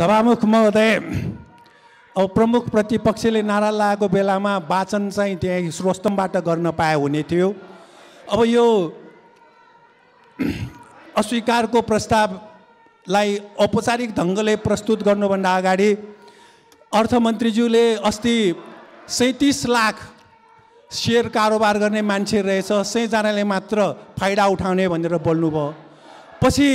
सभामुख महोदय अब प्रमुख प्रतिपक्षले नारा लगाएको बेलामा वाचन चाहिँ त्यहाँ स्रोस्तमबाट गर्न पाए हुने थियो अब यो अस्वीकारको प्रस्तावलाई औपचारिक ढङ्गले प्रस्तुत गर्नुभन्दा अगाडि अर्थमन्त्रीज्यूले अस्ति सैँतिस लाख सेयर कारोबार गर्ने मान्छे रहेछ सयजनाले मात्र फाइदा उठाउने भनेर बोल्नुभयो पछि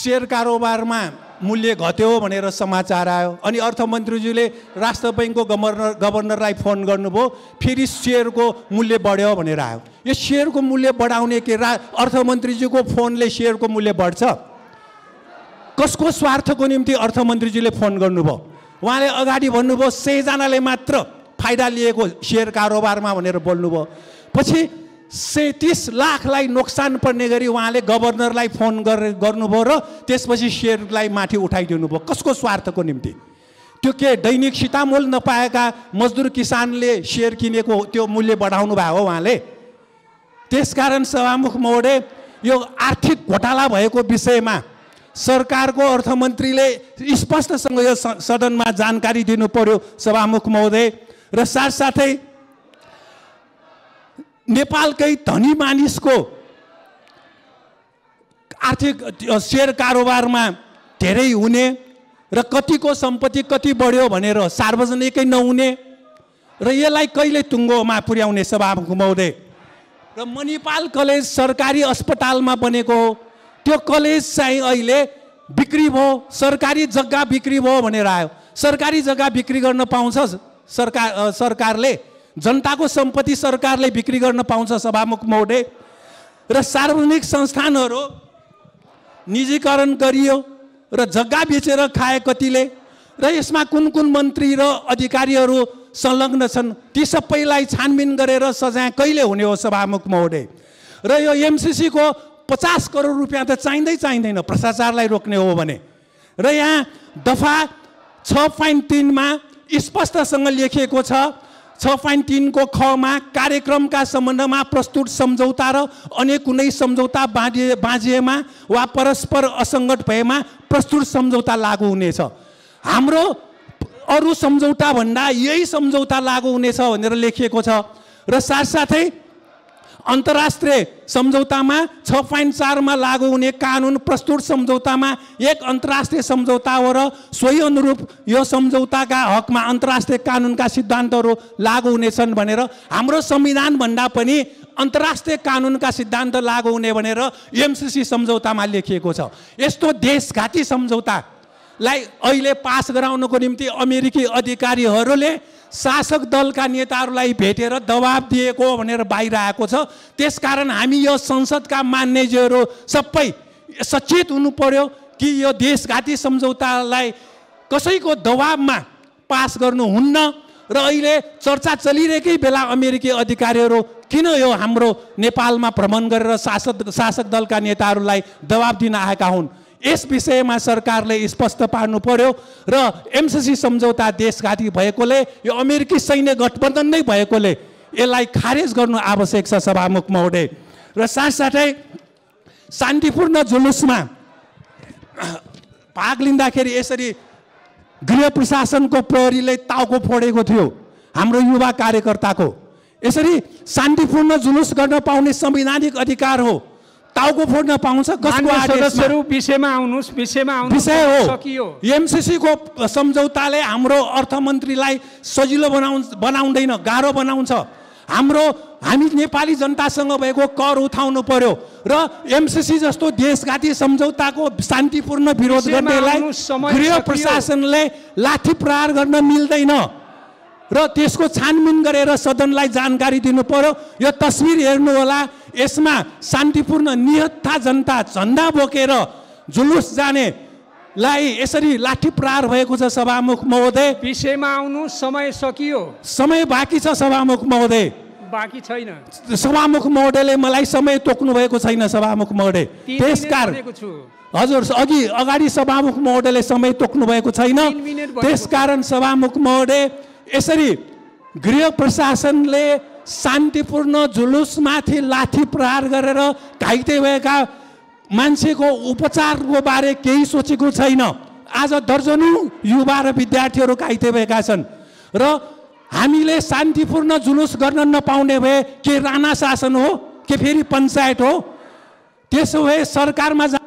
सेयर कारोबारमा मूल्य घट्यो भनेर समाचार आयो अनि अर्थमन्त्रीज्यूले राष्ट्र ब्याङ्कको गभर्नर गभर्नरलाई फोन गर्नुभयो फेरि सेयरको मूल्य बढ्यो भनेर आयो यो सेयरको मूल्य बढाउने के रा अर्थमन्त्रीज्यूको फोनले सेयरको मूल्य बढ्छ कसको स्वार्थको निम्ति अर्थमन्त्रीज्यूले फोन गर्नुभयो उहाँले अगाडि भन्नुभयो सयजनाले मात्र फाइदा लिएको सेयर कारोबारमा भनेर बोल्नुभयो पछि सैतिस लाखलाई नोक्सान पर्ने गरी उहाँले गभर्नरलाई फोन गर गर्नुभयो र त्यसपछि सेयरलाई माथि उठाइदिनु भयो कसको स्वार्थको निम्ति त्यो के दैनिक सीतामोल नपाएका मजदुर किसानले सेयर किनेको त्यो मूल्य बढाउनु भएको हो उहाँले त्यसकारण सभामुख महोदय यो आर्थिक घोटाला भएको विषयमा सरकारको अर्थमन्त्रीले स्पष्टसँग यो सदनमा जानकारी दिनु पर्यो सभामुख महोदय र साथसाथै नेपालकै धनी मानिसको आर्थिक सेयर कारोबारमा धेरै हुने र कतिको सम्पत्ति कति बढ्यो भनेर सार्वजनिकै नहुने र यसलाई कहिले टुङ्गोमा पुर्याउने सभा घुमाउँदै र मणिपाल कलेज सरकारी अस्पतालमा बनेको हो त्यो कलेज चाहिँ अहिले बिक्री भयो सरकारी जग्गा बिक्री भयो भनेर आयो सरकारी जग्गा बिक्री गर्न पाउँछ सरकार सरकारले जनताको सम्पत्ति सरकारले बिक्री गर्न पाउँछ सभामुख महोदय र सार्वजनिक संस्थानहरू निजीकरण गरियो र जग्गा बेचेर खाए कतिले र यसमा कुन कुन मन्त्री र अधिकारीहरू संलग्न छन् ती सबैलाई छानबिन गरेर सजाय कहिले हुने हो सभामुख महोदय र यो एमसिसीको पचास करोड रुपियाँ त चाहिँदै चाहिँदैन भ्रष्टाचारलाई रोक्ने हो भने र यहाँ दफा छ पोइन्ट तिनमा स्पष्टसँग लेखिएको छ छ पोइन्ट तिनको खमा कार्यक्रमका सम्बन्धमा प्रस्तुत सम्झौता र अन्य कुनै सम्झौता बाँधिए बाँझिएमा वा परस्पर असङ्गत भएमा प्रस्तुत सम्झौता लागु हुनेछ हाम्रो अरू सम्झौताभन्दा यही सम्झौता लागु हुनेछ भनेर लेखिएको छ र साथसाथै अन्तर्राष्ट्रिय सम्झौतामा छ पोइन्ट चारमा लागु हुने कानुन प्रस्तुत सम्झौतामा एक अन्तर्राष्ट्रिय सम्झौता हो र सोही अनुरूप यो सम्झौताका हकमा अन्तर्राष्ट्रिय कानुनका सिद्धान्तहरू लागु हुनेछन् भनेर हाम्रो संविधानभन्दा पनि अन्तर्राष्ट्रिय कानुनका सिद्धान्त लागु हुने भनेर एमसिसी सम्झौतामा लेखिएको छ यस्तो देशघाती सम्झौतालाई अहिले पास गराउनको निम्ति अमेरिकी अधिकारीहरूले शासक दलका नेताहरूलाई भेटेर दबाब दिएको भनेर बाहिर आएको छ त्यसकारण हामी यो संसदका मान्यज्यूहरू सबै सचेत हुनु पर्यो कि यो देशघाती सम्झौतालाई कसैको दबाबमा पास गर्नुहुन्न र अहिले चर्चा चलिरहेकै बेला अमेरिकी अधिकारीहरू किन यो हाम्रो नेपालमा भ्रमण गरेर शासक शासक दलका नेताहरूलाई दबाब दिन आएका हुन् यस विषयमा सरकारले स्पष्ट पार्नु पर्यो र एमसिसी सम्झौता देशघाती भएकोले यो अमेरिकी सैन्य गठबन्धन नै भएकोले यसलाई खारेज गर्नु आवश्यक छ सभामुख महोदय र साथसाथै शान्तिपूर्ण जुलुसमा भाग लिँदाखेरि यसरी गृह प्रशासनको प्रहरीले टाउको फोडेको थियो हाम्रो युवा कार्यकर्ताको यसरी शान्तिपूर्ण जुलुस गर्न पाउने संवैधानिक अधिकार हो टाउको फोड्न पाउँछ कसको सदस्यहरू विषयमा आउनुहोस् विषयमा आउनु विषय हो सकियो एमसिसीको सम्झौताले हाम्रो अर्थमन्त्रीलाई सजिलो बनाउ बनाउँदैन गाह्रो बनाउँछ हाम्रो हामी नेपाली जनतासँग भएको कर उठाउनु पर्यो र एमसिसी जस्तो देशघाती सम्झौताको शान्तिपूर्ण विरोध गर्नेलाई गृह प्रशासनले लाठी प्रहार गर्न मिल्दैन र त्यसको छानबिन गरेर सदनलाई जानकारी दिनु पर्यो यो तस्विर हेर्नुहोला यसमा शान्तिपूर्ण निहत्था जनता झन्डा बोकेर जुलुस जाने लाई यसरी लाठी प्रहार भएको छ सभामुख महोदय विषयमा आउनु समय सकियो समय बाँकी छ सभामुख महोदय बाँकी छैन सभामुख महोदयले मलाई समय तोक्नु भएको छैन सभामुख महोदय त्यसकारण हजुर अघि अगाडि सभामुख महोदयले समय तोक्नु भएको छैन त्यस कारण सभामुख महोदय यसरी गृह प्रशासनले शान्तिपूर्ण जुलुसमाथि लाठी प्रहार गरेर घाइते भएका मान्छेको उपचारको बारे केही सोचेको छैन आज दर्जनौँ युवा र विद्यार्थीहरू घाइते भएका छन् र हामीले शान्तिपूर्ण जुलुस गर्न नपाउने भए के राणा शासन हो के फेरि पञ्चायत हो त्यसो भए सरकारमा जा